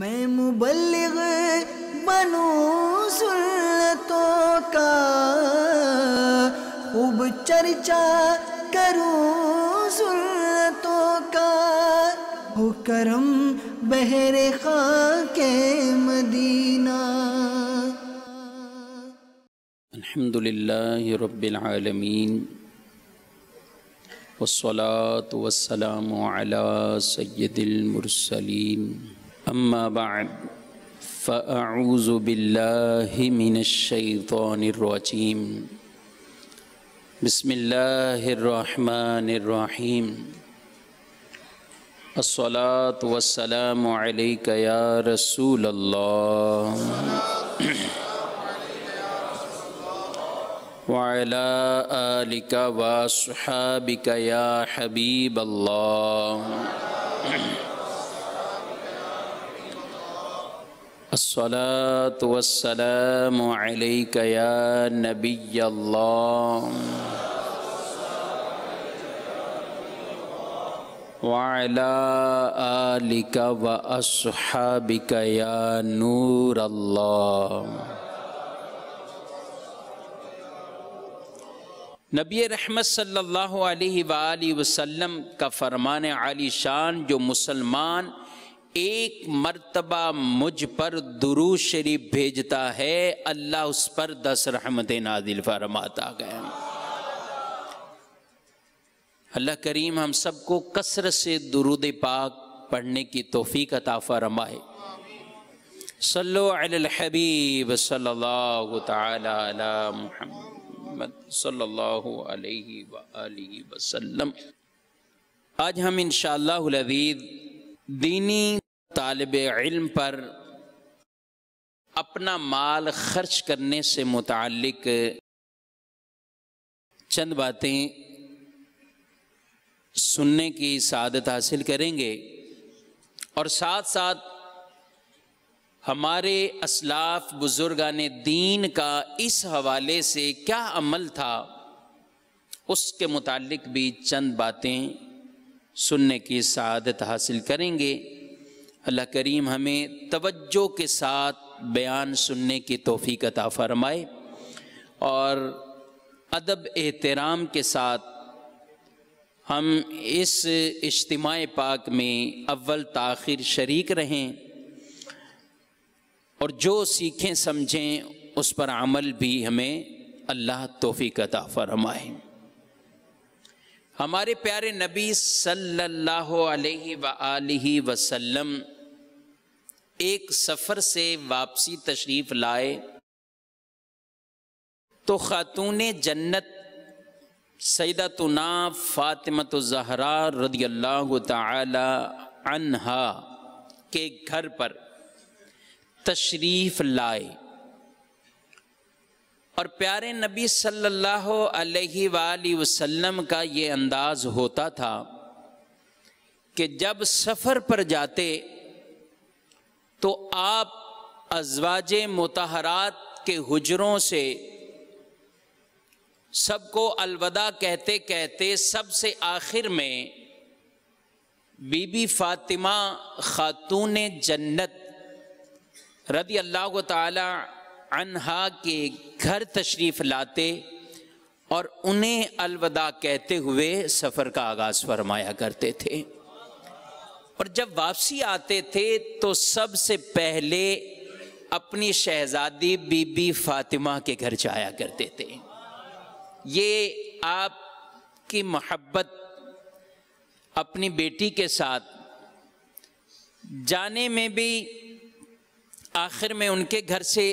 मैं मुबल्लिग बनू सुन्नतों का खूब चर्चा करूं सुन्नतों का हो करम बहरे खा के मदीना अल्हम्दुलिल्लाह रब्बिल आलमीन वस्सलातु वस्सलामु अला सय्यदिल मुरसलीन अम्मा बाद फ़ाऊज़बिल्लिमिनशैतरजीम बसमीम असलात वसलाम या रसूल वाला आलिका वासहाबिका या हबीब अल्लाह अस्सलाम या नबी वाला आलिका व असहाबिका या नूर अल्लाह नबी रहमत सल्लल्लाहु अलैहि वसल्लम का फरमान आली शान जो मुसलमान एक मर्तबा मुझ पर दुरू शरीफ भेजता है अल्लाह उस पर दस रहमत नादिल फरमाता गए अल्लाह करीम हम सबको कसर से दुरुद पाक पढ़ने की तोफ़ी अता फरमाए सल्लो अल हबीब सल्लल्लाहु ताला अला मुहम्मद सल्लल्लाहु अलैहि व आलिहि वसल्लम आज हम इन शजीज़ दीनी तालब इल्म पर अपना माल खर्च करने से मुतालिक चंद बातें सुनने की सादत हासिल करेंगे और साथ साथ हमारे असलाफ बुजुर्गान दीन का इस हवाले से क्या अमल था उसके मुतालिक भी चंद बातें सुनने की सादत हासिल करेंगे अल्लाह करीम हमें तवज्जो के साथ बयान सुनने की तोफ़ी अता फरमाए और अदब एहतराम के साथ हम इस इज्तम पाक में अव्वल ताखिर शरीक रहें और जो सीखें समझें उस पर अमल भी हमें अल्लाह तोफ़ी अता फरमाए हमारे प्यारे नबी सल्लल्लाहु अलैहि वसल्लम एक सफ़र से वापसी तशरीफ़ लाए तो ख़ातून जन्नत सैदतुना फ़ातिमत जहरा रदी अल्लाह तहा के घर पर तशरीफ़ लाए और प्यारे नबी सल्लल्लाहु अलैहि वसल्लम का ये अंदाज़ होता था कि जब सफ़र पर जाते तो आप अजवाज मतहरात के हुजरों से सबको अलविदा कहते कहते सबसे आखिर में बीबी फातिमा खातून जन्नत रदी अल्लाह तहा के घर तशरीफ़ लाते और उन्हें अलविदा कहते हुए सफ़र का आगाज़ फरमाया करते थे और जब वापसी आते थे तो सबसे पहले अपनी शहजादी बीबी फातिमा के घर जाया करते थे ये आपकी मोहब्बत अपनी बेटी के साथ जाने में भी आखिर में उनके घर से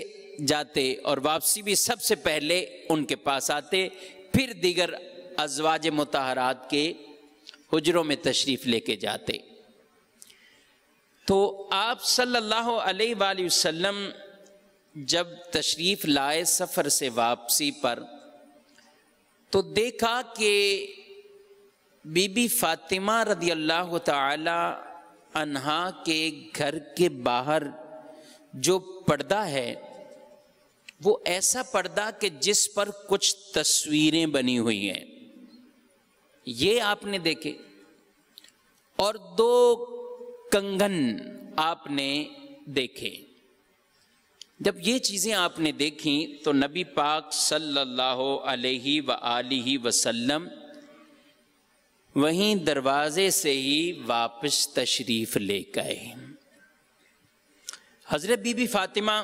जाते और वापसी भी सबसे पहले उनके पास आते फिर दीगर अजवाज मतहरात के हजरों में तशरीफ़ लेके जाते तो आप सल्लल्लाहु अलैहि वसल्लम जब तशरीफ़ लाए सफ़र से वापसी पर तो देखा कि बीबी फ़ातिमा रदी अल्लाह तहा के घर के बाहर जो पर्दा है वो ऐसा पर्दा कि जिस पर कुछ तस्वीरें बनी हुई हैं ये आपने देखे और दो कंगन आपने देखे जब ये चीज़ें आपने देखी तो नबी पाक सल्लल्लाहु अलैहि व आलिहि वसल्लम वहीं दरवाज़े से ही वापस तशरीफ़ ले गए हज़रत बीबी फ़ातिमा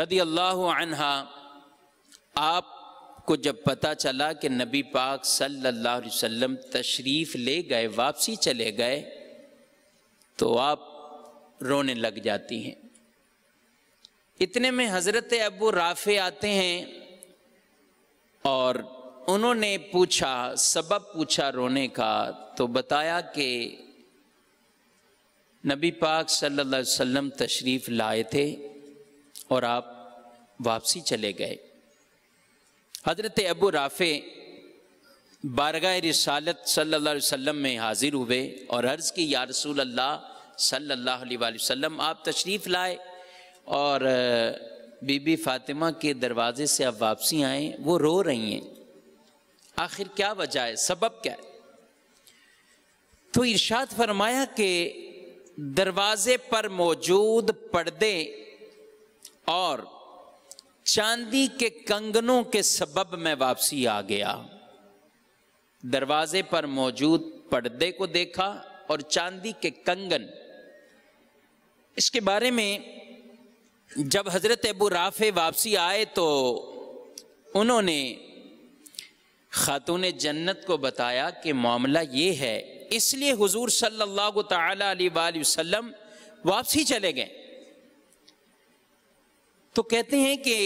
रदी अल्लाह आप को जब पता चला कि नबी पाक सल्लल्लाहु अलैहि वसल्लम तशरीफ़ ले गए वापसी चले गए तो आप रोने लग जाती हैं इतने में हज़रत अबू राफ़े आते हैं और उन्होंने पूछा सबब पूछा रोने का तो बताया कि नबी पाक सल्लल्लाहु अलैहि वसल्लम तशरीफ़ लाए थे और आप वापसी चले गए हजरत अबू राफ़े बारगा रिसालत सल्लल्लाहु अलैहि वसल्लम में हाज़िर हुए और अर्ज़ की या रसूल अल्लाह सल्लल्लाहु अलैहि वसल्लम आप तशरीफ़ लाए और बीबी फ़ातिमा के दरवाज़े से आप वापसी आए वो रो रही हैं आखिर क्या वजह है सबब क्या है तो इर्शाद फरमाया कि दरवाज़े पर मौजूद पर्दे और चांदी के कंगनों के सबब में वापसी आ गया दरवाजे पर मौजूद पर्दे को देखा और चांदी के कंगन इसके बारे में जब हज़रत अबू राफ़े वापसी आए तो उन्होंने ख़ातून जन्नत को बताया कि मामला ये है इसलिए हुजूर सल्लल्लाहु अलैहि वसल्लम वापसी चले गए तो कहते हैं कि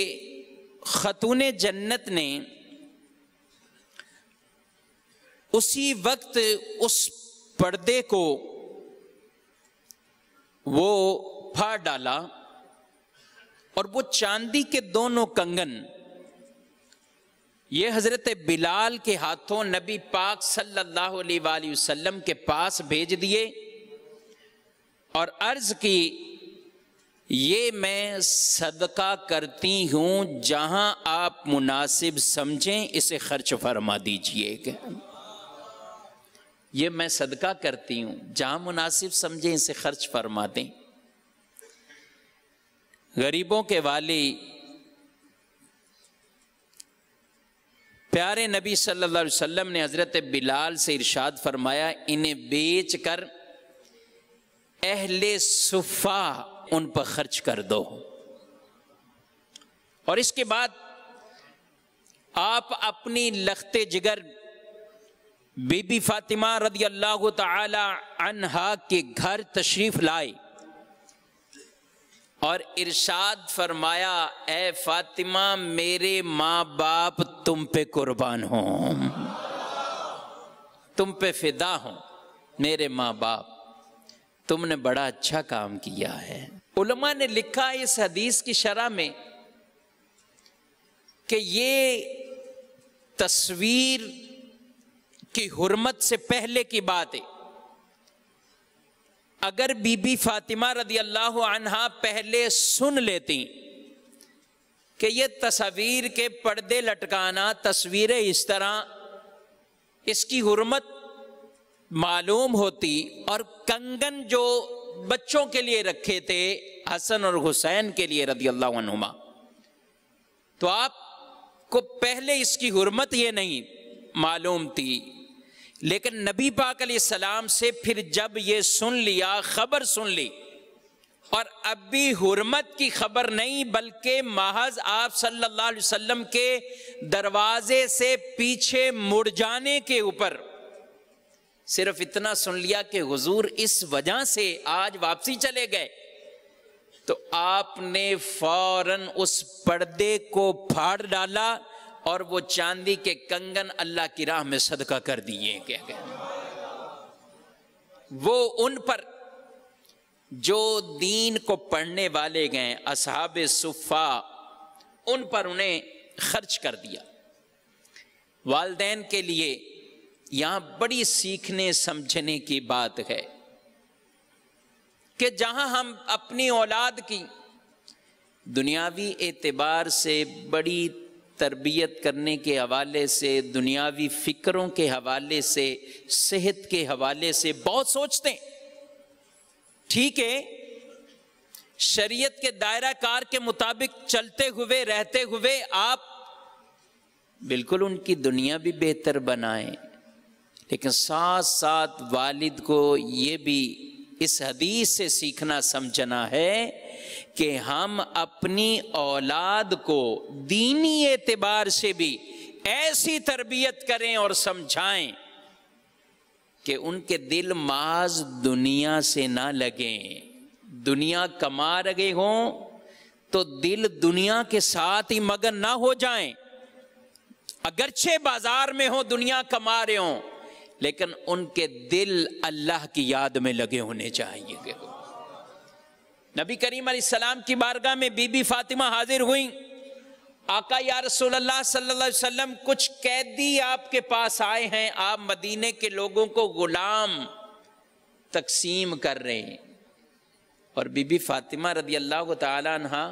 खतून जन्नत ने उसी वक्त उस पर्दे को वो फाड़ डाला और वो चांदी के दोनों कंगन ये हजरत बिलाल के हाथों नबी पाक सल्लल्लाहु अलैहि वसल्लम के पास भेज दिए और अर्ज की ये मैं सदका करती हूँ जहाँ आप मुनासिब समझें इसे खर्च फरमा दीजिए ये मैं सदका करती हूँ जहाँ मुनासिब समझें इसे खर्च फरमा दें गरीबों के वाले प्यारे नबी सल्लल्लाहु अलैहि वसल्लम ने हज़रत बिलाल से इरशाद फरमाया इन्हें बेच कर अहले सुफ़ा उन पर खर्च कर दो और इसके बाद आप अपनी लखते जिगर बीबी फातिमा रदी अल्लाह तहा के घर तशरीफ लाए और इरशाद फरमाया ए फातिमा मेरे माँ बाप तुम पे कुर्बान हो तुम पे फिदा हो मेरे माँ बाप तुमने बड़ा अच्छा काम किया है उलमा ने लिखा इस हदीस की शरह में कि ये तस्वीर की हुरमत से पहले की बात है अगर बीबी फातिमा रदी अल्लाह अनहा पहले सुन लेती कि ये तस्वीर के पर्दे लटकाना तस्वीरें इस तरह इसकी हुरमत मालूम होती और कंगन जो बच्चों के लिए रखे थे हसन और हुसैन के लिए रदी अल्लाह तो आपको पहले इसकी हुरमत ये नहीं मालूम थी लेकिन नबी पाक सलाम से फिर जब ये सुन लिया खबर सुन ली और अब भी हुरमत की खबर नहीं बल्कि महज आप सल्लल्लाहु अलैहि वसल्लम के दरवाजे से पीछे मुड़ जाने के ऊपर सिर्फ इतना सुन लिया कि हुजूर इस वजह से आज वापसी चले गए तो आपने फौरन उस पर्दे को फाड़ डाला और वो चांदी के कंगन अल्लाह की राह में सदका कर दिए कह गए वो उन पर जो दीन को पढ़ने वाले गए असहाब सुफ़ा उन पर उन्हें खर्च कर दिया वालदेन के लिए यहां बड़ी सीखने समझने की बात है कि जहां हम अपनी औलाद की दुनियावी एतबार से बड़ी तरबियत करने के हवाले से दुनियावी फ़िक्रों के हवाले से सेहत के हवाले से बहुत सोचते हैं ठीक है शरीयत के दायरा कार के मुताबिक चलते हुए रहते हुए आप बिल्कुल उनकी दुनिया भी बेहतर बनाएं लेकिन साथ साथ वालिद को ये भी इस हदीस से सीखना समझना है कि हम अपनी औलाद को दीनी एतबार से भी ऐसी तरबियत करें और समझाएं कि उनके दिल माज दुनिया से ना लगें दुनिया कमा रहे हों तो दिल दुनिया के साथ ही मगन ना हो जाएं अगरचे बाजार में हो दुनिया कमा रहे हों लेकिन उनके दिल अल्लाह की याद में लगे होने चाहिए नबी करीम सलाम की बारगाह में बीबी फातिमा हाजिर हुई आका या कुछ कैदी आपके पास आए हैं आप मदीने के लोगों को गुलाम तकसीम कर रहे हैं और बीबी फातिमा रदी अल्लाह तहा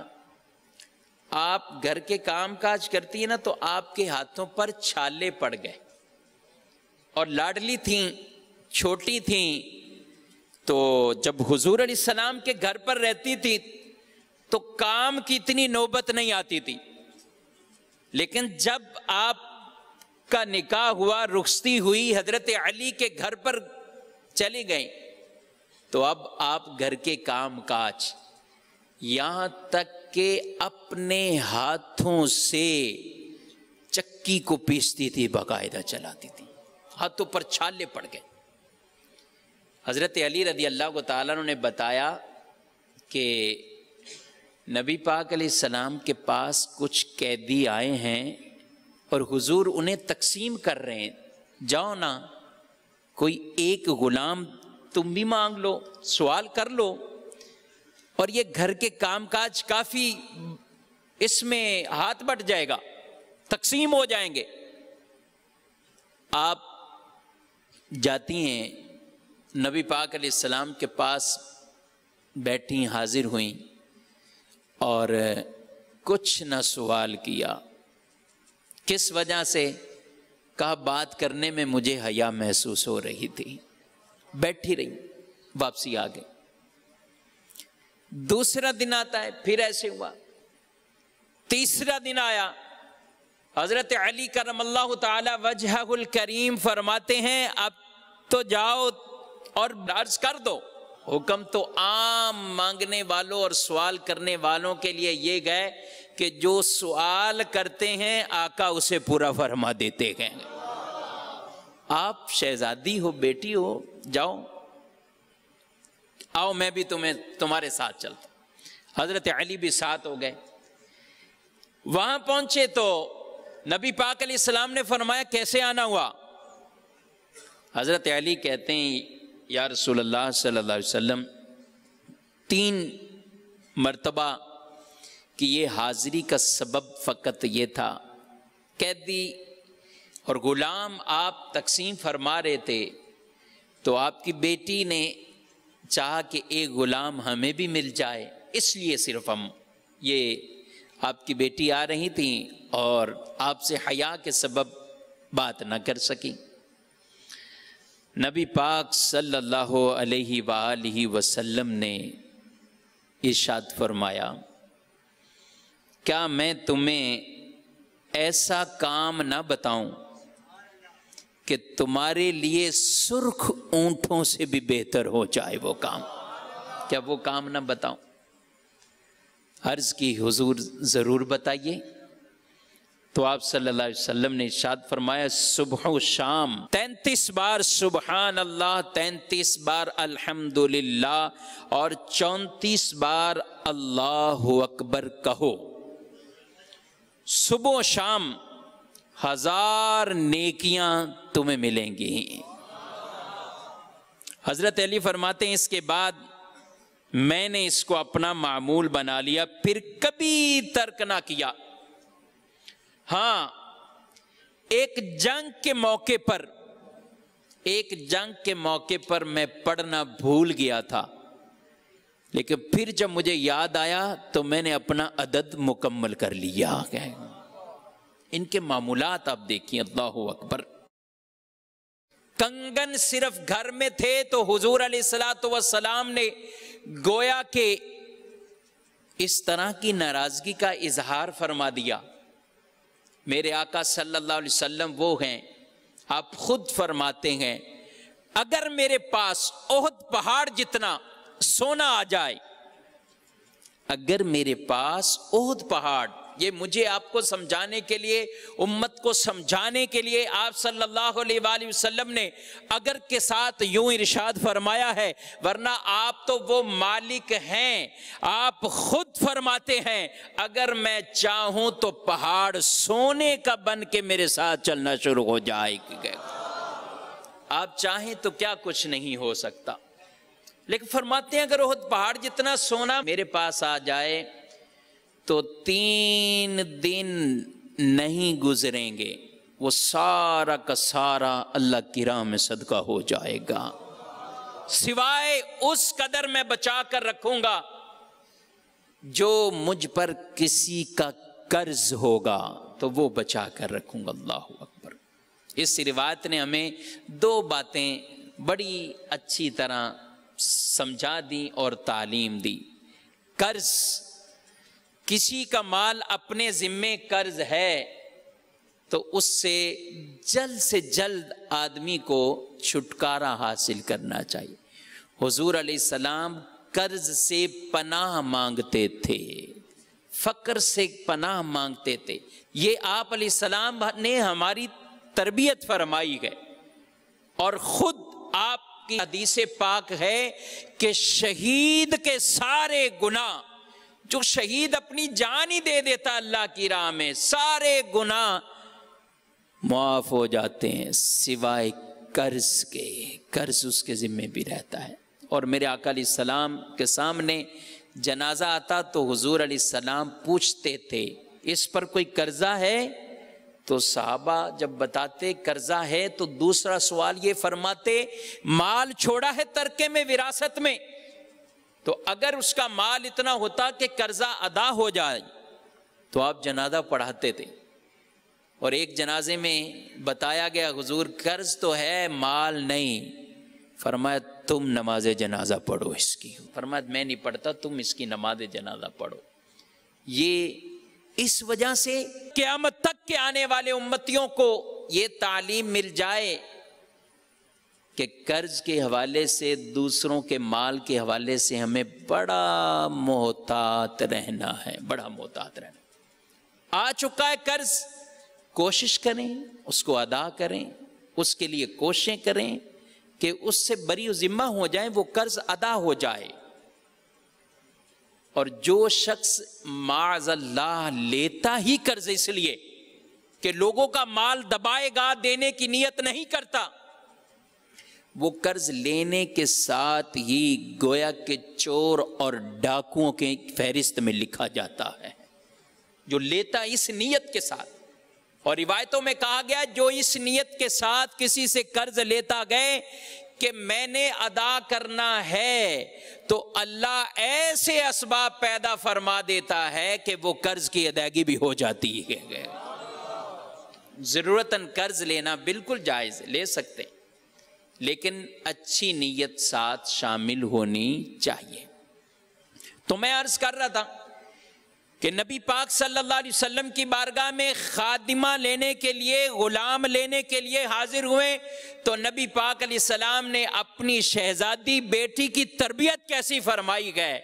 आप घर के काम काज करती है ना तो आपके हाथों पर छाले पड़ गए और लाडली थी छोटी थी तो जब हुजूर सलाम के घर पर रहती थी तो काम की इतनी नौबत नहीं आती थी लेकिन जब आप का निकाह हुआ रुखती हुई हजरत अली के घर पर चली गई तो अब आप घर के काम काज यहां तक के अपने हाथों से चक्की को पीसती थी बाकायदा चलाती थी हाथों पर छाले पड़ गए हज़रत अली रदी अल्लाह को ने बताया कि नबी पाक सलाम के पास कुछ कैदी आए हैं और हुजूर उन्हें तकसीम कर रहे हैं जाओ ना कोई एक गुलाम तुम भी मांग लो सवाल कर लो और ये घर के कामकाज काफ़ी इसमें हाथ बट जाएगा तकसीम हो जाएंगे आप जाती हैं नबी पाक सलाम के पास बैठी हाजिर हुई और कुछ न सवाल किया किस वजह से कहा बात करने में मुझे हया महसूस हो रही थी बैठी रही वापसी आ गई दूसरा दिन आता है फिर ऐसे हुआ तीसरा दिन आया हजरत अली करम अल्लाह तजहल करीम फरमाते हैं अब तो जाओ और लार्ज कर दो हुक्म तो आम मांगने वालों और सवाल करने वालों के लिए ये गए कि जो सवाल करते हैं आका उसे पूरा फरमा देते हैं आप शहजादी हो बेटी हो जाओ आओ मैं भी तुम्हें तुम्हारे साथ चलता हजरत अली भी साथ हो गए वहां पहुंचे तो नबी पाक सलाम ने फरमाया कैसे आना हुआ हज़रत अली कहते हैं या अल्लाह सल्लल्लाहु अलैहि वसल्लम तीन मर्तबा कि ये हाज़िरी का सबब फ़कत ये था कैदी और ग़ुलाम आप तकसीम फरमा रहे थे तो आपकी बेटी ने चाह कि एक ग़ुलाम हमें भी मिल जाए इसलिए सिर्फ हम ये आपकी बेटी आ रही थी और आपसे हया के सबब बात ना कर सकें नबी पाक सल्लल्लाहु अलैहि सल्ला वसल्लम ने इशाद फरमाया क्या मैं तुम्हें ऐसा काम ना बताऊं कि तुम्हारे लिए सुर्ख ऊंटों से भी बेहतर हो जाए वो काम क्या वो काम ना बताऊं अर्ज की हुजूर जरूर बताइए तो आप सल्लल्लाहु अलैहि वसल्लम ने इशाद फरमाया सुबह शाम तैंतीस बार सुबहान अल्लाह तैंतीस बार अल्हम्दुलिल्लाह और चौंतीस बार अल्लाह अकबर कहो सुबह शाम हजार नेकियां तुम्हें मिलेंगी हजरत अली फरमाते हैं इसके बाद मैंने इसको अपना मामूल बना लिया फिर कभी तर्क ना किया हां एक जंग के मौके पर एक जंग के मौके पर मैं पढ़ना भूल गया था लेकिन फिर जब मुझे याद आया तो मैंने अपना अदद मुकम्मल कर लिया इनके मामूलात आप देखिए अल्लाह अकबर कंगन सिर्फ घर में थे तो हुजूर सलाम ने गोया के इस तरह की नाराजगी का इजहार फरमा दिया मेरे आका सल्लल्लाहु अलैहि वसल्लम वो हैं आप खुद फरमाते हैं अगर मेरे पास ओहद पहाड़ जितना सोना आ जाए अगर मेरे पास ओहद पहाड़ ये मुझे आपको समझाने के लिए उम्मत को समझाने के लिए आप सल्लल्लाहु अलैहि वसल्लम ने अगर के साथ यूं इरशाद फरमाया है वरना आप तो वो मालिक हैं आप खुद फरमाते हैं अगर मैं चाहूं तो पहाड़ सोने का बन के मेरे साथ चलना शुरू हो जाए आप चाहें तो क्या कुछ नहीं हो सकता लेकिन फरमाते हैं अगर वह पहाड़ जितना सोना मेरे पास आ जाए तो तीन दिन नहीं गुजरेंगे वो सारा का सारा अल्लाह की राह में सदका हो जाएगा सिवाय उस कदर में बचा कर रखूंगा जो मुझ पर किसी का कर्ज होगा तो वो बचा कर रखूंगा अल्लाह अकबर इस रिवायत ने हमें दो बातें बड़ी अच्छी तरह समझा दी और तालीम दी कर्ज किसी का माल अपने जिम्मे कर्ज है तो उससे जल्द से जल्द आदमी को छुटकारा हासिल करना चाहिए हुजूर सलाम कर्ज से पनाह मांगते थे फ़क्र से पनाह मांगते थे ये आप सलाम ने हमारी तरबियत फरमाई है और ख़ुद आपकी हदीसे पाक है कि शहीद के सारे गुनाह जो शहीद अपनी जान ही दे देता अल्लाह की राह में सारे गुना मुआफ हो जाते हैं सिवाय कर्ज के कर्ज उसके ज़िम्मे भी रहता है और मेरे अकाली सलाम के सामने जनाजा आता तो हजूर सलाम पूछते थे इस पर कोई कर्जा है तो साहबा जब बताते कर्जा है तो दूसरा सवाल ये फरमाते माल छोड़ा है तरके में विरासत में तो अगर उसका माल इतना होता कि कर्जा अदा हो जाए तो आप जनाजा पढ़ाते थे और एक जनाजे में बताया गया हुजूर कर्ज तो है माल नहीं फरमाया तुम नमाज जनाजा पढ़ो इसकी फरमाया मैं नहीं पढ़ता तुम इसकी नमाज जनाजा पढ़ो ये इस वजह से क्यामत तक के आने वाले उम्मतियों को ये तालीम मिल जाए कि कर्ज के हवाले से दूसरों के माल के हवाले से हमें बड़ा मोहतात रहना है बड़ा मोहतात रहना आ चुका है कर्ज कोशिश करें उसको अदा करें उसके लिए कोशिशें करें कि उससे बरी जिम्मा हो जाए वो कर्ज अदा हो जाए और जो शख्स अल्लाह लेता ही कर्ज इसलिए कि लोगों का माल दबाएगा देने की नीयत नहीं करता वो कर्ज लेने के साथ ही गोया के चोर और डाकुओं के फहरिस्त में लिखा जाता है जो लेता इस नीयत के साथ और रिवायतों में कहा गया जो इस नीयत के साथ किसी से कर्ज लेता गए कि मैंने अदा करना है तो अल्लाह ऐसे इसबाब पैदा फरमा देता है कि वो कर्ज की अदायगी भी हो जाती है जरूरतन कर्ज लेना बिल्कुल जायज ले सकते हैं लेकिन अच्छी नीयत साथ शामिल होनी चाहिए तो मैं अर्ज कर रहा था कि नबी पाक सल्लल्लाहु अलैहि वसल्लम की बारगाह में खादिमा लेने के लिए गुलाम लेने के लिए हाजिर हुए तो नबी पाक सलाम ने अपनी शहजादी बेटी की तरबियत कैसी फरमाई गए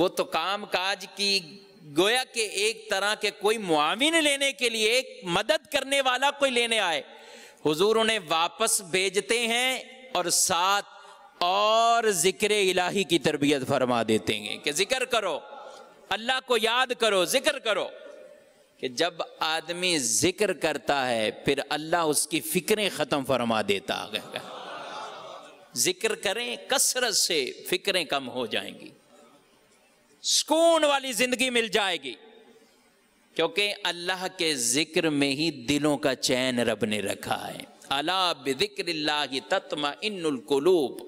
वो तो काम काज की गोया के एक तरह के कोई मुआविन लेने के लिए एक मदद करने वाला कोई लेने आए हुजूर उन्हें वापस भेजते हैं और साथ और जिक्र इलाही की तरबियत फरमा देते हैं कि जिक्र करो अल्लाह को याद करो जिक्र करो कि जब आदमी जिक्र करता है फिर अल्लाह उसकी फिक्रें ख़त्म फरमा देता है जिक्र करें कसरत से फिक्रें कम हो जाएंगी सुकून वाली जिंदगी मिल जाएगी क्योंकि अल्लाह के जिक्र में ही दिलों का चैन रब ने रखा है अला बिक्र तत्मा इनकलूब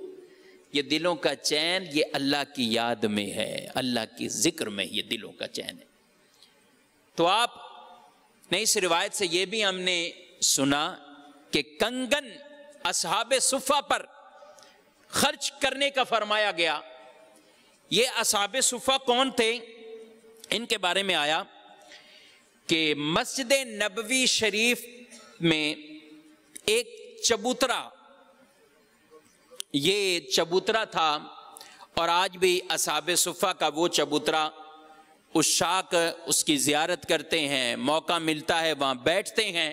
ये दिलों का चैन ये अल्लाह की याद में है अल्लाह की जिक्र में ये दिलों का चैन है तो आप ने इस रिवायत से ये भी हमने सुना कि कंगन असहाब सुफा पर खर्च करने का फरमाया गया ये असहाब सुफा कौन थे इनके बारे में आया कि मस्जिद नबवी शरीफ में एक चबूतरा ये चबूतरा था और आज भी असाब सुफ़ा का वो चबूतरा उस शाक उसकी ज़ियारत करते हैं मौका मिलता है वहाँ बैठते हैं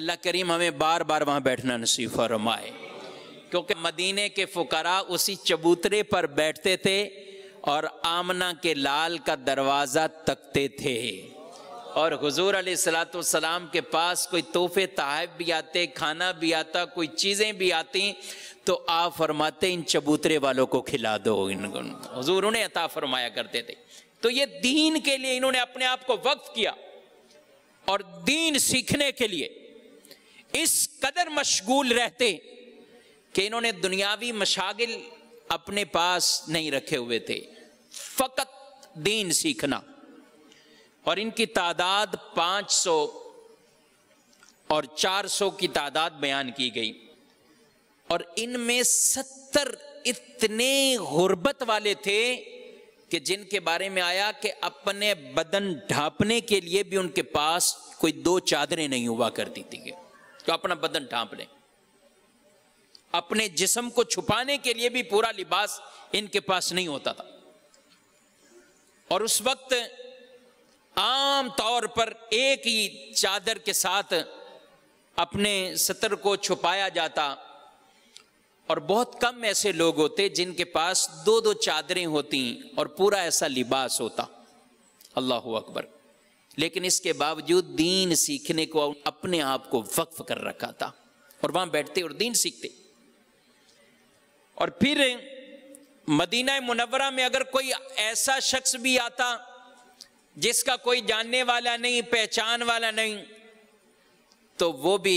अल्लाह करीम हमें बार बार वहाँ बैठना नसीब फरमाए क्योंकि मदीने के फ़ुकरा उसी चबूतरे पर बैठते थे और आमना के लाल का दरवाज़ा तकते थे और हजूर सलाम के पास कोई तोहफे तहब भी आते खाना भी आता कोई चीज़ें भी आती तो आ फरमाते इन चबूतरे वालों को खिला दो हजूर उन्हें अता फरमाया करते थे तो ये दीन के लिए इन्होंने अपने आप को वक्फ किया और दीन सीखने के लिए इस कदर मशगूल रहते कि इन्होंने दुनियावी मशागिल अपने पास नहीं रखे हुए थे फकत दीन सीखना और इनकी तादाद 500 और 400 की तादाद बयान की गई और इनमें 70 इतने गुर्बत वाले थे कि जिनके बारे में आया कि अपने बदन ढांपने के लिए भी उनके पास कोई दो चादरें नहीं हुआ करती थी तो अपना बदन ढांप लें अपने जिस्म को छुपाने के लिए भी पूरा लिबास इनके पास नहीं होता था और उस वक्त आम तौर पर एक ही चादर के साथ अपने सतर को छुपाया जाता और बहुत कम ऐसे लोग होते जिनके पास दो दो चादरें होती और पूरा ऐसा लिबास होता अल्लाह अकबर लेकिन इसके बावजूद दीन सीखने को अपने आप को वक्फ कर रखा था और वहां बैठते और दीन सीखते और फिर मदीना मुनवरा में अगर कोई ऐसा शख्स भी आता जिसका कोई जानने वाला नहीं पहचान वाला नहीं तो वो भी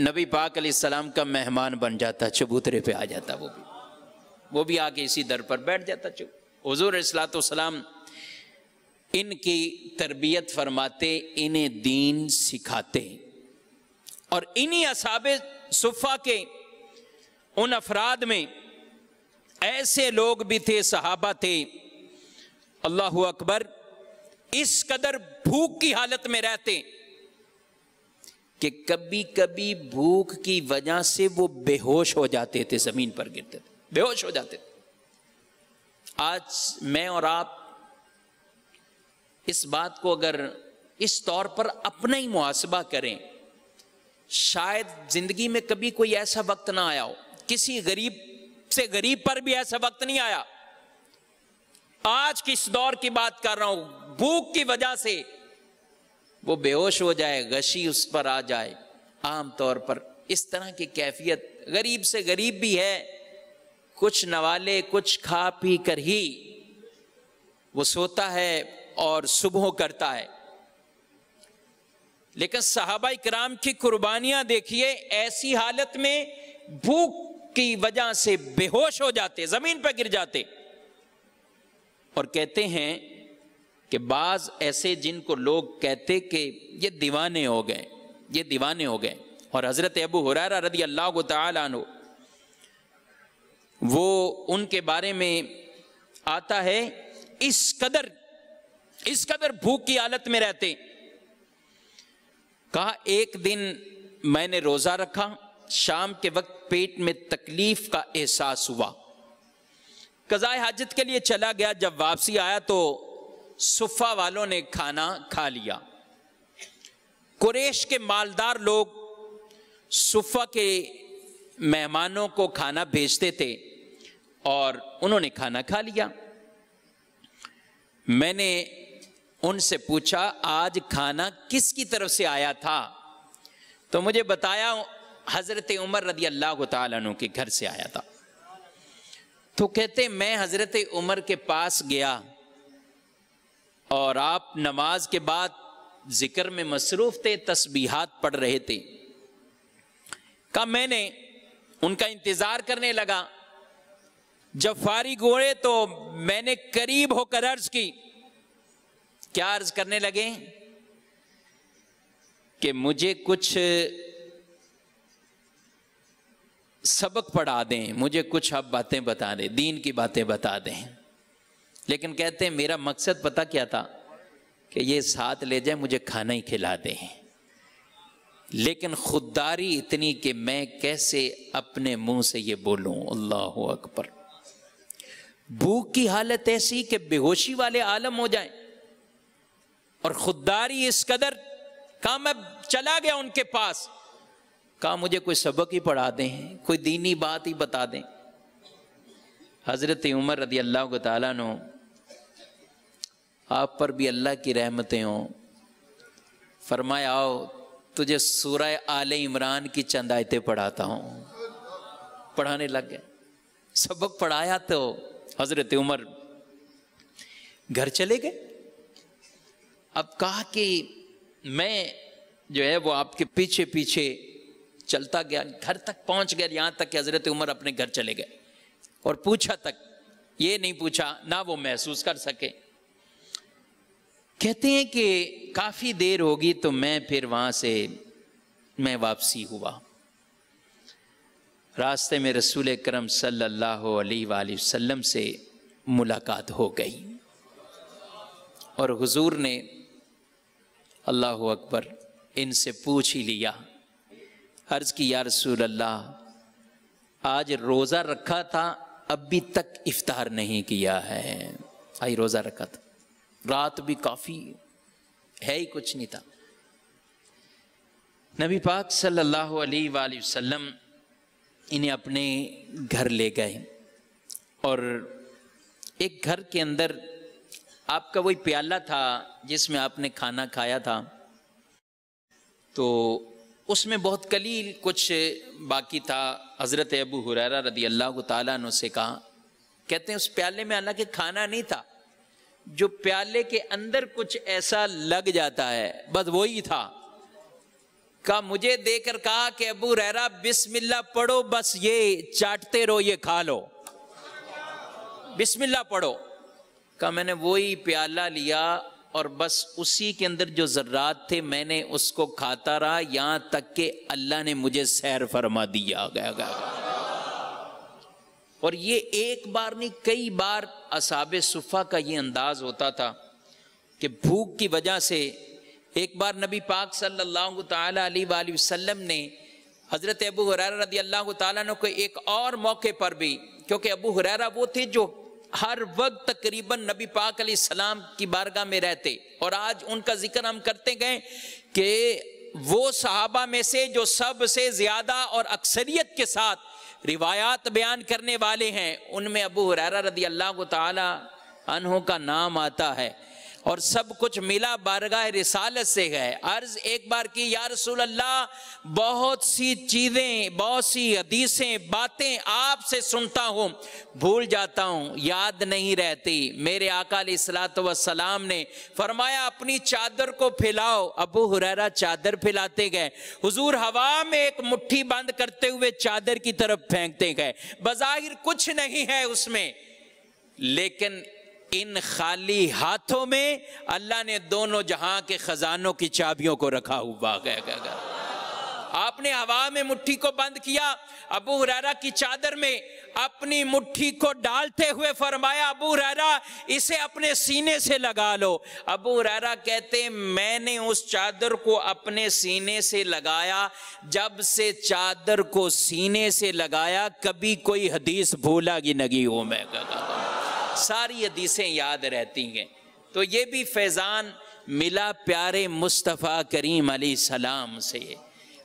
नबी पाक सलाम का मेहमान बन जाता चबूतरे पे आ जाता वो भी वो भी आके इसी दर पर बैठ जाता चुप हजूर सलाम इनकी तरबियत फरमाते इन्हें दीन सिखाते और इन्हीं असाब सुफ़ा के उन अफराद में ऐसे लोग भी थे सहाबा थे अल्लाह अकबर इस कदर भूख की हालत में रहते कि कभी कभी भूख की वजह से वो बेहोश हो जाते थे जमीन पर गिरते थे बेहोश हो जाते थे आज मैं और आप इस बात को अगर इस तौर पर अपना ही मुआसबा करें शायद जिंदगी में कभी कोई ऐसा वक्त ना आया हो किसी गरीब से गरीब पर भी ऐसा वक्त नहीं आया आज किस दौर की बात कर रहा हूं भूख की वजह से वो बेहोश हो जाए गशी उस पर आ जाए आमतौर पर इस तरह की कैफियत गरीब से गरीब भी है कुछ नवाले कुछ खा पी कर ही वो सोता है और सुबह करता है लेकिन साहबा इक्राम की कुर्बानियां देखिए ऐसी हालत में भूख की वजह से बेहोश हो जाते जमीन पर गिर जाते और कहते हैं कि बाज ऐसे जिनको लोग कहते कि ये दीवाने हो गए ये दीवाने हो गए और हज़रत अबू हुरारा रदी अल्लाह तु वो उनके बारे में आता है इस कदर इस कदर भूख की हालत में रहते कहा एक दिन मैंने रोज़ा रखा शाम के वक्त पेट में तकलीफ का एहसास हुआ कज़ाए हाजत के लिए चला गया जब वापसी आया तो सुफ़ा वालों ने खाना खा लिया कुरेश के मालदार लोग सुफ़ा के मेहमानों को खाना भेजते थे और उन्होंने खाना खा लिया मैंने उनसे पूछा आज खाना किसकी तरफ से आया था तो मुझे बताया हज़रत उमर रदी अल्लाह तु के घर से आया था तो कहते मैं हजरत उमर के पास गया और आप नमाज के बाद जिक्र में मसरूफ थे तस्बीहात पढ़ रहे थे का मैंने उनका इंतजार करने लगा जब फारिग हुए तो मैंने करीब होकर अर्ज की क्या अर्ज करने लगे कि मुझे कुछ सबक पढ़ा दें मुझे कुछ आप बातें बता दें दीन की बातें बता दें लेकिन कहते हैं मेरा मकसद पता क्या था कि ये साथ ले जाए मुझे खाना ही खिला दें लेकिन खुददारी इतनी कि मैं कैसे अपने मुंह से ये बोलूं अल्लाह अकबर भूख की हालत ऐसी कि बेहोशी वाले आलम हो जाए और खुददारी इस कदर काम अब चला गया उनके पास कहा मुझे कोई सबक ही पढ़ा दें कोई दीनी बात ही बता दें हज़रत उमर रदी अल्लाह तु आप पर भी अल्लाह की रहमतें हों फरमायाओ आओ तुझे सूरा आल इमरान की चंद आयतें पढ़ाता हूँ पढ़ाने लग गए सबक पढ़ाया तो हज़रत उमर घर चले गए अब कहा कि मैं जो है वो आपके पीछे पीछे चलता गया घर तक पहुंच गया यहाँ तक कि हज़रत उमर अपने घर चले गए और पूछा तक ये नहीं पूछा ना वो महसूस कर सके कहते हैं कि काफ़ी देर होगी तो मैं फिर वहां से मैं वापसी हुआ रास्ते में रसूल करम सल्लाम से मुलाकात हो गई और हुजूर ने अल्लाह अकबर इनसे पूछ ही लिया अर्ज़ की या रसूल अल्लाह आज रोज़ा रखा था अभी तक इफ्तार नहीं किया है आई रोज़ा रखा था रात भी काफ़ी है ही कुछ नहीं था नबी पाक सल्लल्लाहु अलैहि वसल्लम इन्हें अपने घर ले गए और एक घर के अंदर आपका वही प्याला था जिसमें आपने खाना खाया था तो उसमें बहुत कलील कुछ बाकी था हज़रत अबू हुरैरा रदी अल्लाह तु से कहा कहते हैं उस प्याले में हालांकि खाना नहीं था जो प्याले के अंदर कुछ ऐसा लग जाता है बस वही था का मुझे देकर कहा कि अबू रहरा बिस्मिल्ला पढ़ो बस ये चाटते रहो ये खा लो बिस्मिल्ला पढ़ो का मैंने वही प्याला लिया और बस उसी के अंदर जो जर्रात थे मैंने उसको खाता रहा यहां तक के अल्लाह ने मुझे सैर फरमा दिया गया गया और ये एक बार नहीं कई बार असाब सुफ़ा का ये अंदाज होता था कि भूख की वजह से एक बार नबी पाक सल्लल्लाहु अलैहि वसल्लम ने हज़रत अबू हुरैरा रदी अल्लाह तक को एक और मौके पर भी क्योंकि अबू हुरैरा वो थे जो हर वक्त तकरीबन नबी पाक सलाम की बारगाह में रहते और आज उनका जिक्र हम करते गए कि वो सहाबा में से जो सबसे ज्यादा और अक्सरियत के साथ रिवायात बयान करने वाले हैं उनमें अबू हुररा रदी अल्लाह तहों का नाम आता है और सब कुछ मिला बारगाह रिसालत से गए अर्ज एक बार की या रसूल अल्लाह बहुत सी चीज़ें बहुत सी हदीसें बातें आपसे सुनता हूँ भूल जाता हूँ याद नहीं रहती मेरे आकाल सलात वसलाम ने फरमाया अपनी चादर को फैलाओ अबू हुररा चादर फैलाते गए हुजूर हवा में एक मुट्ठी बंद करते हुए चादर की तरफ फेंकते गए बज़ाहिर कुछ नहीं है उसमें लेकिन इन खाली हाथों में अल्लाह ने दोनों जहां के खजानों की चाबियों को रखा हुआ गया, गया, गया। आपने हवा में मुट्ठी को बंद किया अबू हुररा की चादर में अपनी मुट्ठी को डालते हुए फरमाया अबू हुररा इसे अपने सीने से लगा लो अबू हुररा कहते मैंने उस चादर को अपने सीने से लगाया जब से चादर को सीने से लगाया कभी कोई हदीस भूला की नगी हो मैं सारी हदीसें याद रहती हैं तो ये भी फैज़ान मिला प्यारे मुस्तफ़ा करीम सलाम से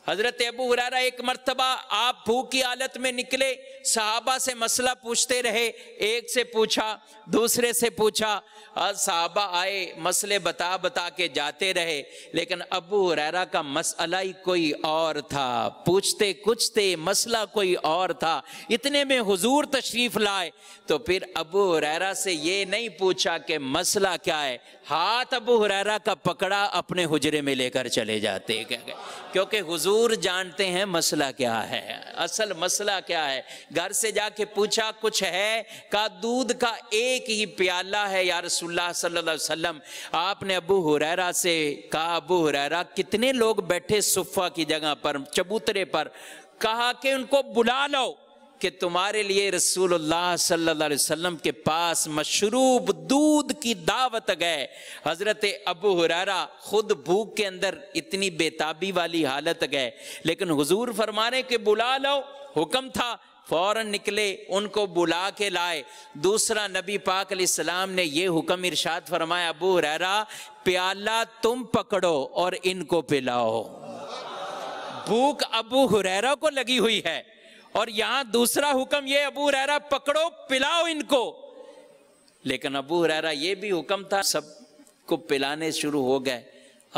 हज़रत अबू हुरारा एक मरतबा आप भूख की हालत में निकले सहाबा से मसला पूछते रहे एक से पूछा दूसरे से पूछा साहबा आए मसले बता बता के जाते रहे लेकिन अबू हुरैरा का मसला ही कोई और था पूछते कुछ थे मसला कोई और था इतने में हुजूर तशरीफ लाए तो फिर अबू हुरैरा से ये नहीं पूछा कि मसला क्या है हाथ अबू हुरैरा का पकड़ा अपने हुजरे में लेकर चले जाते क्योंकि हुजूर जानते हैं मसला क्या है असल मसला क्या है घर से जाके पूछा कुछ है का दूध का एक एक ही प्याला है या रसुल्ला सल्लाम आपने अबू हुरैरा से कहा अबू हुरैरा कितने लोग बैठे सुफा की जगह पर चबूतरे पर कहा कि उनको बुला लो कि तुम्हारे लिए रसूलुल्लाह सल्लल्लाहु अलैहि वसल्लम के पास मशरूब दूध की दावत गए हज़रत अबू हुरारा खुद भूख के अंदर इतनी बेताबी वाली हालत गए लेकिन हुजूर फरमाने के बुला लो हुक्म था फौरन निकले उनको बुला के लाए दूसरा नबी पाक सलाम ने यह हुक्म इरशाद फरमाया अबू हुररा प्याला तुम पकड़ो और इनको पिलाओ भूख अबू हुरैरा को लगी हुई है और यहां दूसरा हुक्म ये अबू हुरैरा पकड़ो पिलाओ इनको लेकिन अबू हुरैरा ये भी हुक्म था सबको पिलाने शुरू हो गए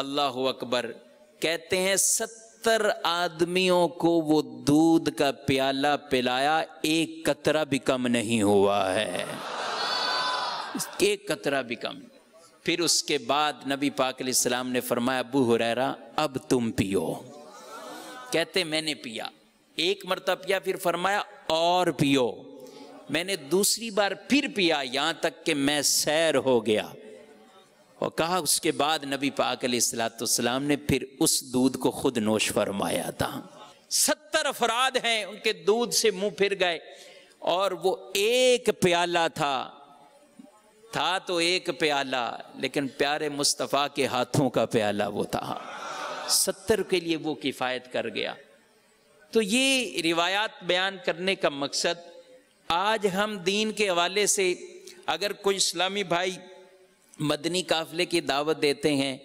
अल्लाह अकबर कहते हैं सत्तर सत्तर आदमियों को वो दूध का प्याला पिलाया एक कतरा भी कम नहीं हुआ है एक कतरा भी कम फिर उसके बाद नबी पाक ने फरमाया अबू हुरैरा अब तुम पियो कहते मैंने पिया एक मरतब पिया फिर फरमाया और पियो मैंने दूसरी बार फिर पिया यहां तक कि मैं सैर हो गया और कहा उसके बाद नबी पाक सलाम ने फिर उस दूध को खुद नोश फरमाया था सत्तर अफराद हैं उनके दूध से मुंह फिर गए और वो एक प्याला था था तो एक प्याला लेकिन प्यारे मुस्तफ़ा के हाथों का प्याला वो था सत्तर के लिए वो किफ़ायत कर गया तो ये रिवायात बयान करने का मकसद आज हम दीन के हवाले से अगर कोई इस्लामी भाई मदनी काफले की दावत देते हैं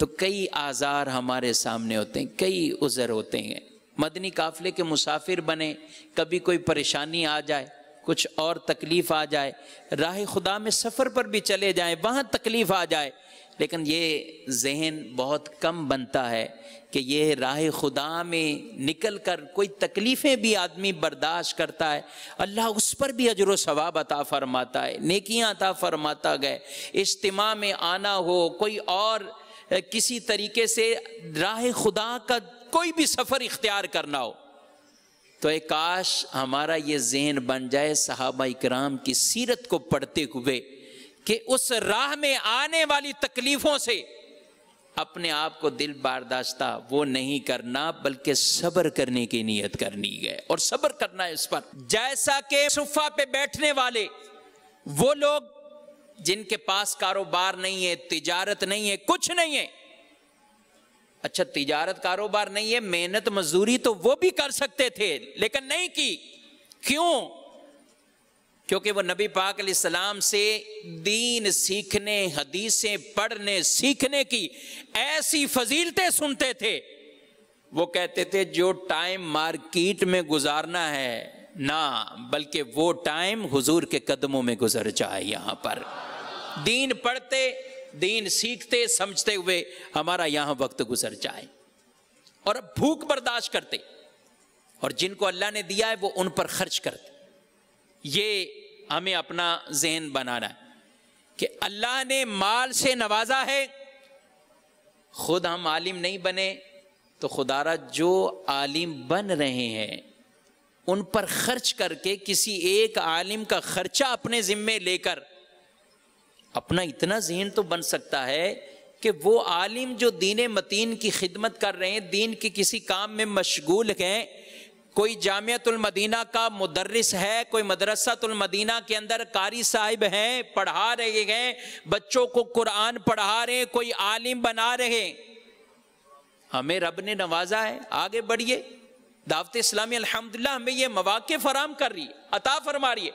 तो कई आज़ार हमारे सामने होते हैं कई उज़र होते हैं मदनी काफले के मुसाफिर बने कभी कोई परेशानी आ जाए कुछ और तकलीफ़ आ जाए राह खुदा में सफ़र पर भी चले जाएँ वहाँ तकलीफ़ आ जाए लेकिन ये जहन बहुत कम बनता है कि ये राह खुदा में निकल कर कोई तकलीफ़ें भी आदमी बर्दाश्त करता है अल्लाह उस पर भी अजर वाब अता फ़रमाता है नेकियाँ अता फ़रमाता गए इज्तम में आना हो कोई और किसी तरीके से राह खुदा का कोई भी सफ़र इख्तियार करना हो तो एक काश हमारा ये जहन बन जाए साहबा इक्राम की सीरत को पढ़ते हुए कि उस राह में आने वाली तकलीफों से अपने आप को दिल बारदाश्ता वो नहीं करना बल्कि सब्र करने की नीयत करनी है और सब्र करना इस पर जैसा कि सुफा पे बैठने वाले वो लोग जिनके पास कारोबार नहीं है तिजारत नहीं है कुछ नहीं है अच्छा तिजारत कारोबार नहीं है मेहनत मजदूरी तो वो भी कर सकते थे लेकिन नहीं की क्यों क्योंकि वो नबी पाक सलाम से दीन सीखने हदीसें पढ़ने सीखने की ऐसी फजीलतें सुनते थे वो कहते थे जो टाइम मार्केट में गुजारना है ना बल्कि वो टाइम हुजूर के कदमों में गुजर जाए यहाँ पर दीन पढ़ते दीन सीखते समझते हुए हमारा यहाँ वक्त गुजर जाए और अब भूख बर्दाश्त करते और जिनको अल्लाह ने दिया है वो उन पर खर्च करते ये हमें अपना जहन बनाना है कि अल्लाह ने माल से नवाजा है खुद हम आलिम नहीं बने तो खुदारा जो आलिम बन रहे हैं उन पर खर्च करके किसी एक आलिम का खर्चा अपने ज़िम्मे लेकर अपना इतना जहन तो बन सकता है कि वो आलिम जो दीन मतीन की खिदमत कर रहे हैं दीन के किसी काम में मशगूल हैं कोई जामियतुलमदीना का मदरस है कोई मदरसतुलमदीना के अंदर कारी साहिब हैं पढ़ा रहे हैं बच्चों को कुरान पढ़ा रहे कोई आलिम बना रहे हमें रब ने नवाजा है आगे बढ़िए दावत इस्लामी अल्हम्दुलिल्लाह हमें ये मवाक़ फराम कर रही है अता फरमा रही है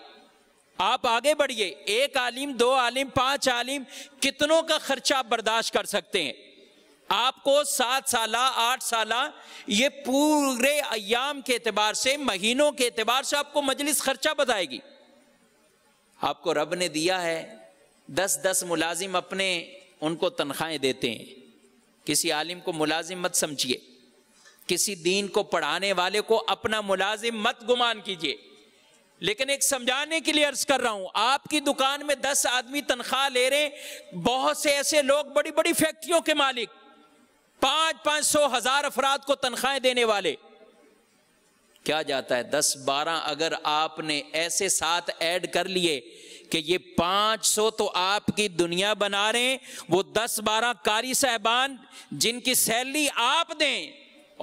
आप आगे बढ़िए एक आलिम दो आलिम पांच आलिम कितनों का खर्चा आप बर्दाश्त कर सकते हैं आपको सात साल आठ साल ये पूरे अयाम के एतबार से महीनों के एतबार से आपको मजलिस खर्चा बताएगी आपको रब ने दिया है दस दस मुलाजिम अपने उनको तनख्वाहें देते हैं किसी आलिम को मुलाजिम मत समझिए किसी दीन को पढ़ाने वाले को अपना मुलाजिम मत गुमान कीजिए लेकिन एक समझाने के लिए अर्ज कर रहा हूं आपकी दुकान में दस आदमी तनख्वाह ले रहे बहुत से ऐसे लोग बड़ी बड़ी फैक्ट्रियों के मालिक पांच पांच सौ हजार अफराद को तनख्वाहें देने वाले क्या जाता है दस बारह अगर आपने ऐसे साथ ऐड कर लिए कि ये पांच सौ तो आपकी दुनिया बना रहे वो दस बारह कारी साहबान जिनकी सैलरी आप दें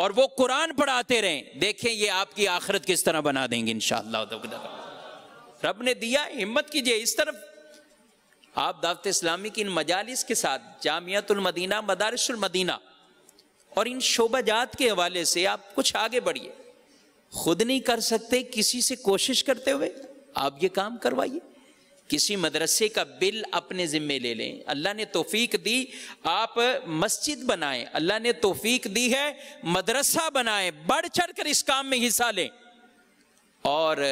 और वो कुरान पढ़ाते रहे देखें ये आपकी आखिरत किस तरह बना देंगे इन इंशाला रब ने दिया हिम्मत कीजिए इस तरफ आप दावत इस्लामी की इन मजालिस के साथ जामियातुल मदीना मदारसुल मदीना और इन जात के हवाले से आप कुछ आगे बढ़िए खुद नहीं कर सकते किसी से कोशिश करते हुए आप ये काम करवाइए किसी मदरसे का बिल अपने ज़िम्मे ले लें अल्लाह ने तोफ़ीक दी आप मस्जिद बनाएं अल्लाह ने तोफ़ीक दी है मदरसा बनाएं बढ़ चढ़ कर इस काम में हिस्सा लें और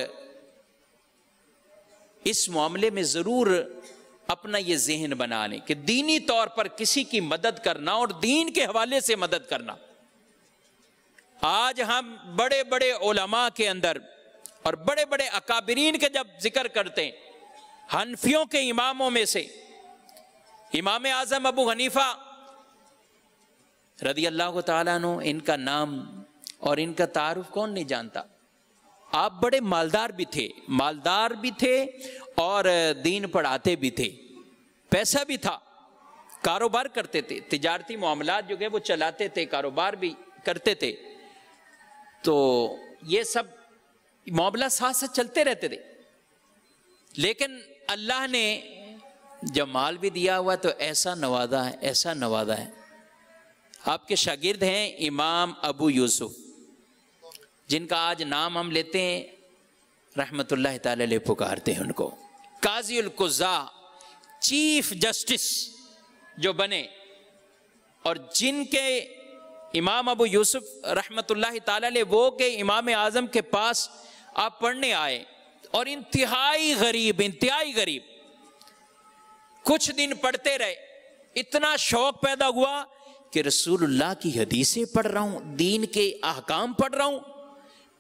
इस मामले में ज़रूर अपना ये जहन बना लें कि दीनी तौर पर किसी की मदद करना और दीन के हवाले से मदद करना आज हम बड़े बड़े ओलमा के अंदर और बड़े बड़े अकाबरीन के जब जिक्र करते हैं हनफियों के इमामों में से इमाम आजम अबू हनीफा रदी अल्लाह तुम इनका नाम और इनका तारुफ कौन नहीं जानता आप बड़े मालदार भी थे मालदार भी थे और दीन पढ़ाते भी थे पैसा भी था कारोबार करते थे तिजारती मामला जो है वो चलाते थे कारोबार भी करते थे तो ये सब मामला साथ साथ चलते रहते थे लेकिन अल्लाह ने जब माल भी दिया हुआ तो ऐसा नवादा है ऐसा नवादा है आपके शागिर्द हैं इमाम अबू यूसुफ़ जिनका आज नाम हम लेते हैं रहमत ताले पुकारते हैं उनको काजीकुजा कुजा चीफ जस्टिस जो बने और जिनके इमाम अबू यूसुफ रहमत ताले वो के इमाम आज़म के पास आप पढ़ने आए और इंतहाई गरीब इंतहाई गरीब कुछ दिन पढ़ते रहे इतना शौक पैदा हुआ कि रसूलुल्लाह की हदीसें पढ़ रहा हूं दीन के अहकाम पढ़ रहा हूँ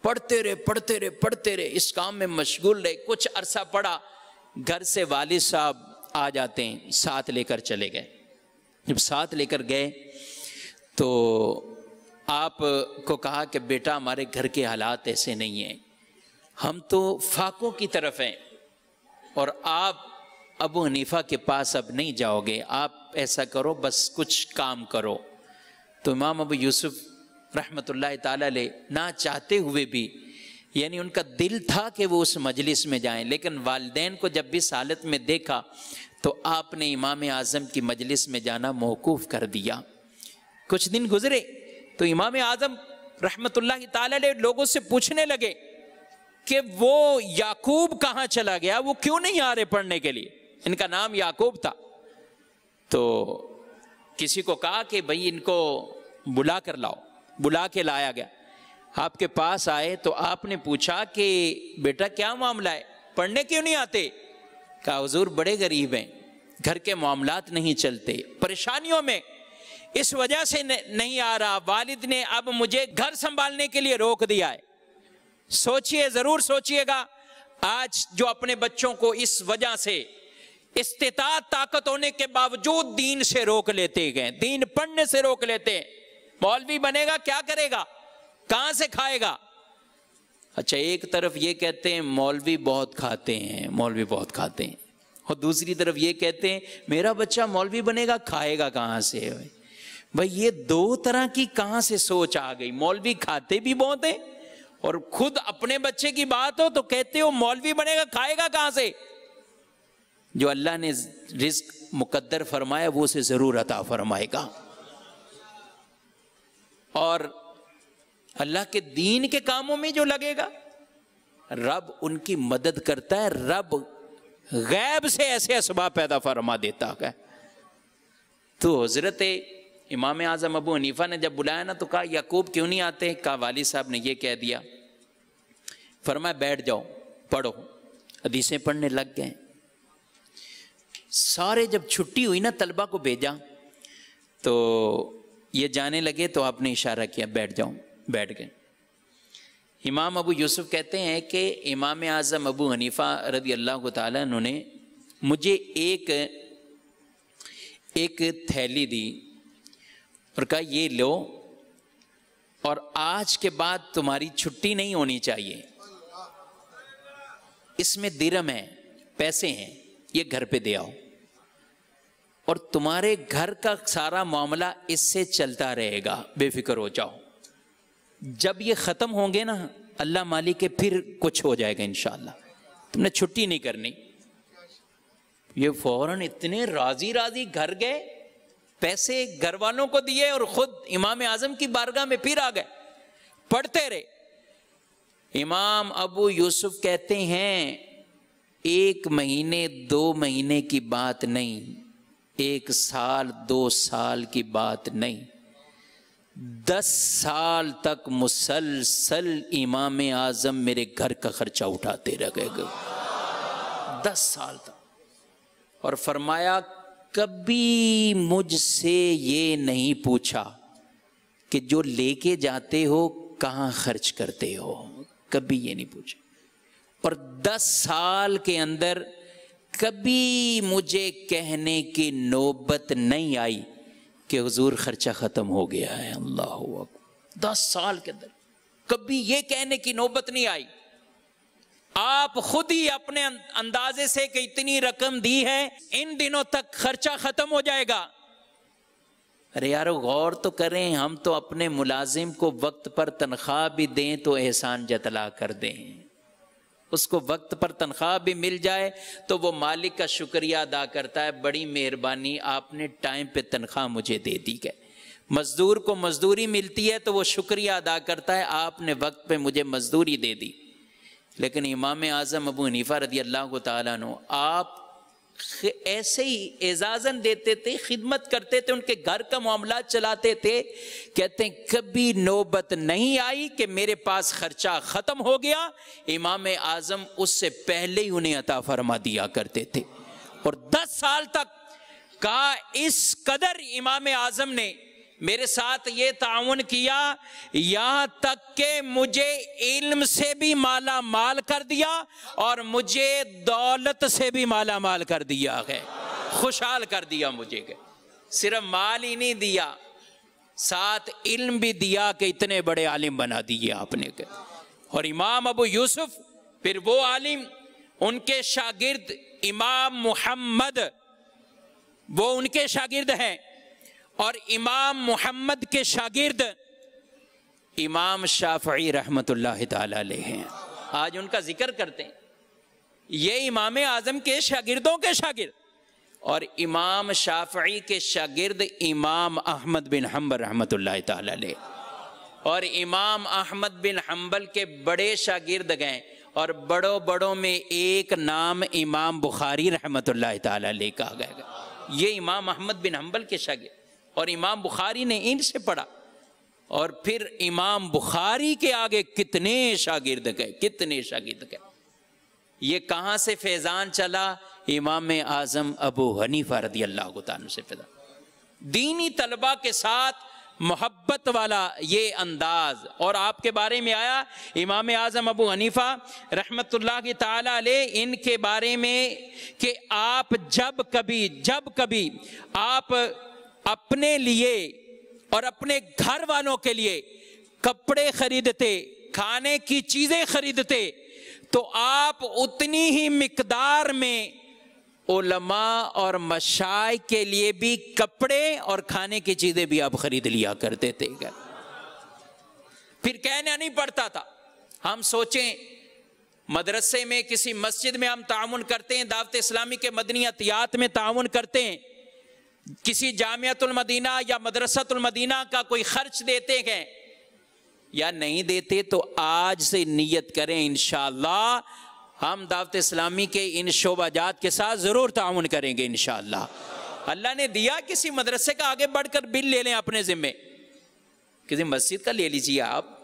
पढ़ते रहे पढ़ते रहे पढ़ते रहे इस काम में मशगूल रहे कुछ अरसा पड़ा घर से वालिद साहब आ जाते हैं साथ लेकर चले गए जब साथ लेकर गए तो आप को कहा कि बेटा हमारे घर के हालात ऐसे नहीं हैं हम तो फाकों की तरफ हैं और आप अबू हनीफा के पास अब नहीं जाओगे आप ऐसा करो बस कुछ काम करो तो इमाम अबू यूसुफ रहमत ताला ले ना चाहते हुए भी यानी उनका दिल था कि वो उस मजलिस में जाएं लेकिन वालदे को जब भी सालत में देखा तो आपने इमाम आज़म की मजलिस में जाना मौकूफ़ कर दिया कुछ दिन गुजरे तो इमाम आज़म रहमत ताला ले लोगों से पूछने लगे कि वो याकूब कहाँ चला गया वो क्यों नहीं आ रहे पढ़ने के लिए इनका नाम याकूब था तो किसी को कहा कि भाई इनको बुला कर लाओ बुला के लाया गया आपके पास आए तो आपने पूछा कि बेटा क्या मामला है पढ़ने क्यों नहीं आते कहा हजूर बड़े गरीब हैं घर के मामला नहीं चलते परेशानियों में इस वजह से नहीं आ रहा वालिद ने अब मुझे घर संभालने के लिए रोक दिया है सोचिए जरूर सोचिएगा आज जो अपने बच्चों को इस वजह से इस्तात ताकत होने के बावजूद दीन से रोक लेते गए दीन पढ़ने से रोक लेते हैं मौलवी बनेगा क्या करेगा कहां से खाएगा अच्छा एक तरफ ये कहते हैं मौलवी बहुत खाते हैं मौलवी बहुत खाते हैं और दूसरी तरफ ये कहते हैं मेरा बच्चा मौलवी बनेगा खाएगा कहां से भाई ये दो तरह की कहां से सोच आ गई मौलवी खाते भी बहुत हैं और खुद अपने बच्चे की बात हो तो कहते हो मौलवी बनेगा खाएगा कहां से जो अल्लाह ने रिस्क मुकद्दर फरमाया वो उसे ज़रूर अता फरमाएगा और अल्लाह के दीन के कामों में जो लगेगा रब उनकी मदद करता है रब गैब से ऐसे असबा पैदा फरमा देता है तो हजरत इमाम आज़म अबू हनीफा ने जब बुलाया ना तो कहा याकूब क्यों नहीं आते कहा वाली साहब ने यह कह दिया फरमा बैठ जाओ पढ़ो अदीसें पढ़ने लग गए सारे जब छुट्टी हुई ना तलबा को भेजा तो ये जाने लगे तो आपने इशारा किया बैठ जाओ बैठ गए इमाम अबू यूसुफ कहते हैं कि इमाम आज़म अबू हनीफ़ा रदी अल्लाह तु उन्होंने मुझे एक एक थैली दी और कहा ये लो और आज के बाद तुम्हारी छुट्टी नहीं होनी चाहिए इसमें दिरम है पैसे हैं ये घर पे दे आओ और तुम्हारे घर का सारा मामला इससे चलता रहेगा बेफिक्र हो जाओ जब ये ख़त्म होंगे ना अल्लाह मालिक के फिर कुछ हो जाएगा इन तुमने छुट्टी नहीं करनी ये फौरन इतने राजी राजी घर गए पैसे घर वालों को दिए और खुद इमाम आजम की बारगाह में फिर आ गए पढ़ते रहे इमाम अबू यूसुफ कहते हैं एक महीने दो महीने की बात नहीं एक साल दो साल की बात नहीं दस साल तक मुसलसल इमाम आजम मेरे घर का खर्चा उठाते रह गए दस साल तक और फरमाया कभी मुझसे ये नहीं पूछा कि जो लेके जाते हो कहाँ खर्च करते हो कभी ये नहीं पूछा और दस साल के अंदर कभी मुझे कहने की नौबत नहीं आई कि हजूर खर्चा ख़त्म हो गया है अल्लाह दस साल के अंदर कभी ये कहने की नौबत नहीं आई आप खुद ही अपने अं- अंदाजे से कि इतनी रकम दी है इन दिनों तक खर्चा खत्म हो जाएगा अरे यारो गौर तो करें हम तो अपने मुलाजिम को वक्त पर तनख्वाह भी दें तो एहसान जतला कर दें उसको वक्त पर तनख्वाह भी मिल जाए तो वो मालिक का शुक्रिया अदा करता है बड़ी मेहरबानी आपने टाइम पे तनख्वाह मुझे दे दी है मज़दूर को मज़दूरी मिलती है तो वो शुक्रिया अदा करता है आपने वक्त पे मुझे मज़दूरी दे दी लेकिन इमाम आज़म अबू हनीफ़ा रदी अल्लाह को आप ऐसे ही एजाजन देते थे खिदमत करते थे उनके घर का मामला चलाते थे कहते हैं कभी नौबत नहीं आई कि मेरे पास खर्चा ख़त्म हो गया इमाम आज़म उससे पहले ही उन्हें अता फरमा दिया करते थे और दस साल तक का इस कदर इमाम आज़म ने मेरे साथ ये ताउन किया यहाँ तक के मुझे इल्म से भी माला माल कर दिया और मुझे दौलत से भी माला माल कर दिया है खुशहाल कर दिया मुझे सिर्फ माल ही नहीं दिया साथ इल्म भी दिया कि इतने बड़े आलिम बना दिए आपने के और इमाम अबू यूसुफ फिर वो आलिम उनके शागिर्द इमाम मोहम्मद वो उनके शागिर्द हैं और इमाम मोहम्मद के शागिर्द इमाम शाफी रहमत हैं आज उनका जिक्र करते हैं ये इमाम आज़म के शागिर्दों के शागिर्द और इमाम शाफी के शागिर्द इमाम अहमद बिन हम्बर रहमत और इमाम अहमद बिन हम्बल के बड़े शागिर्द गए और बड़ों बड़ों में एक नाम इमाम बुखारी रहमत ले कहा गया ये इमाम अहमद बिन हम्बल के शागिर्द और इमाम बुखारी ने इनसे पढ़ा और फिर इमाम बुखारी के आगे कितने शागिर्द गए कितने शागिर्द गए ये कहाँ से फैजान चला इमाम आजम अबू हनीफा रदी अल्लाह से फैजान दीनी तलबा के साथ मोहब्बत वाला ये अंदाज और आपके बारे में आया इमाम आज़म अबू हनीफा रहमत की ताला ले इनके बारे में कि आप जब कभी जब कभी आप अपने लिए और अपने घर वालों के लिए कपड़े खरीदते खाने की चीजें खरीदते तो आप उतनी ही मिकदार में ओलमा और मशाए के लिए भी कपड़े और खाने की चीजें भी आप खरीद लिया करते थे फिर कहना नहीं पड़ता था हम सोचें मदरसे में किसी मस्जिद में हम ताउन करते हैं दावत इस्लामी के मदनी अतियात में ताउन करते हैं किसी जामियातुल मदीना या मदरसतुल मदीना का कोई खर्च देते हैं या नहीं देते तो आज से नियत करें इन हम दावत इस्लामी के इन शोबाजात के साथ ज़रूर ताउन करेंगे इन अल्लाह ने दिया किसी मदरसे का आगे बढ़कर बिल ले लें अपने ज़िम्मे किसी मस्जिद का ले लीजिए आप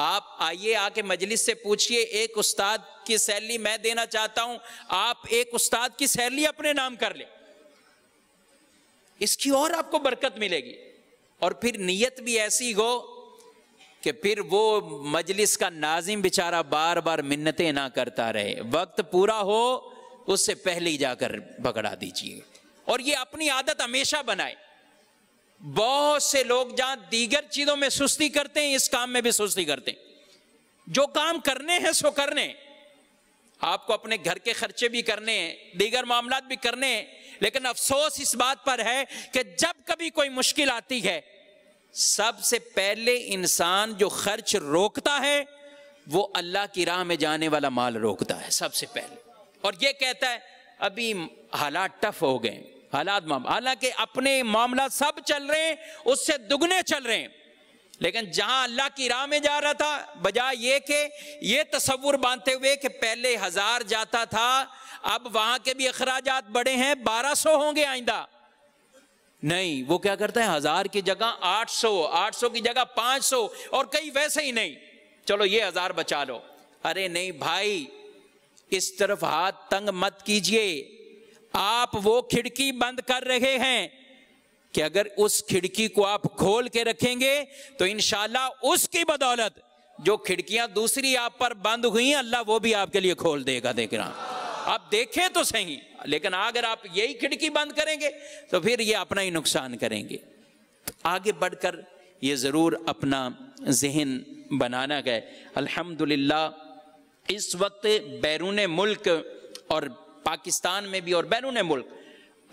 आप आइए आके मजलिस से पूछिए एक उस्ताद की सैलरी मैं देना चाहता हूं आप एक उस्ताद की सैलरी अपने नाम कर लें इसकी और आपको बरकत मिलेगी और फिर नीयत भी ऐसी हो कि फिर वो मजलिस का नाजिम बेचारा बार बार मिन्नते ना करता रहे वक्त पूरा हो उससे पहले ही जाकर पकड़ा दीजिए और ये अपनी आदत हमेशा बनाए बहुत से लोग जहां दीगर चीजों में सुस्ती करते हैं इस काम में भी सुस्ती करते हैं जो काम करने हैं सो करने आपको अपने घर के खर्चे भी करने हैं दीगर मामला भी करने हैं लेकिन अफसोस इस बात पर है कि जब कभी कोई मुश्किल आती है सबसे पहले इंसान जो खर्च रोकता है वो अल्लाह की राह में जाने वाला माल रोकता है सबसे पहले और ये कहता है अभी हालात टफ हो गए हालात हालांकि अपने मामला सब चल रहे हैं उससे दुगने चल रहे हैं लेकिन जहां अल्लाह की राह में जा रहा था बजाय ये के ये तस्वुर बांधते हुए कि पहले हजार जाता था अब वहां के भी अखराज बड़े हैं बारह सौ होंगे आइंदा नहीं वो क्या करता है हजार की जगह आठ सौ आठ सौ की जगह पांच सौ और कई वैसे ही नहीं चलो ये हजार बचा लो अरे नहीं भाई इस तरफ हाथ तंग मत कीजिए आप वो खिड़की बंद कर रहे हैं कि अगर उस खिड़की को आप खोल के रखेंगे तो इनशाला उसकी बदौलत जो खिड़कियां दूसरी आप पर बंद हुई अल्लाह वो भी आपके लिए खोल देगा देख रहा आप देखें तो सही लेकिन अगर आप यही खिड़की बंद करेंगे तो फिर ये अपना ही नुकसान करेंगे तो आगे बढ़कर ये ज़रूर अपना जहन बनाना गए अल्हम्दुलिल्लाह इस वक्त बैरून मुल्क और पाकिस्तान में भी और बैरून मुल्क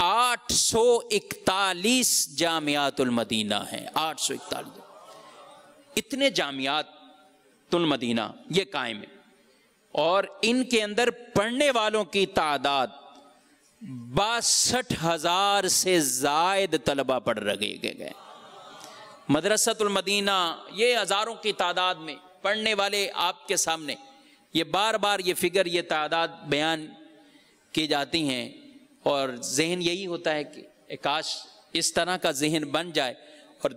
841 जामियातुलमदीना हैं 841 इतने जामियातुल मदीना ये कायम है और इनके अंदर पढ़ने वालों की तादाद बासठ हजार से जायद तलबा पढ़ रहे गए मदरसतुलमदीना ये हज़ारों की तादाद में पढ़ने वाले आपके सामने ये बार बार ये फिगर ये तादाद बयान की जाती हैं और जहन यही होता है कि काश इस तरह का जहन बन जाए और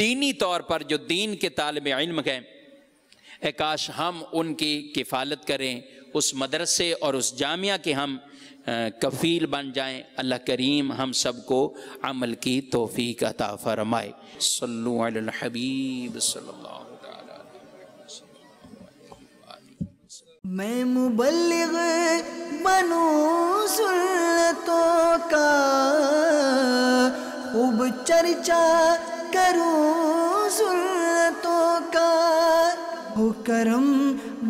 दीनी तौर पर जो दीन के तालब इल्म हैं ए काश हम उनकी किफ़ालत करें उस मदरसे और उस जामिया के हम कफ़ील बन जाएं अल्लाह करीम हम सबको अमल की तोफ़ी अता फ़रमाए सल्लुबीब सल्ला मैं मुबलग बनो का खूब चर्चा करूं सुनतों का हो करम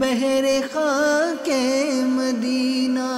बहरे खा के मदीना